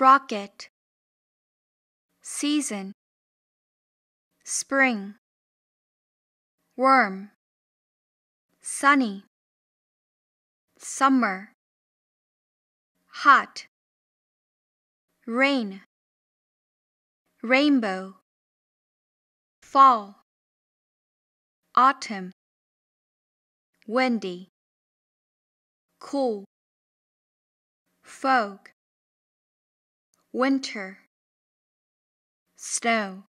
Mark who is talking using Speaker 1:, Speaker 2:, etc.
Speaker 1: rocket season spring worm sunny summer hot rain rainbow fall autumn windy cool fog Winter. Snow.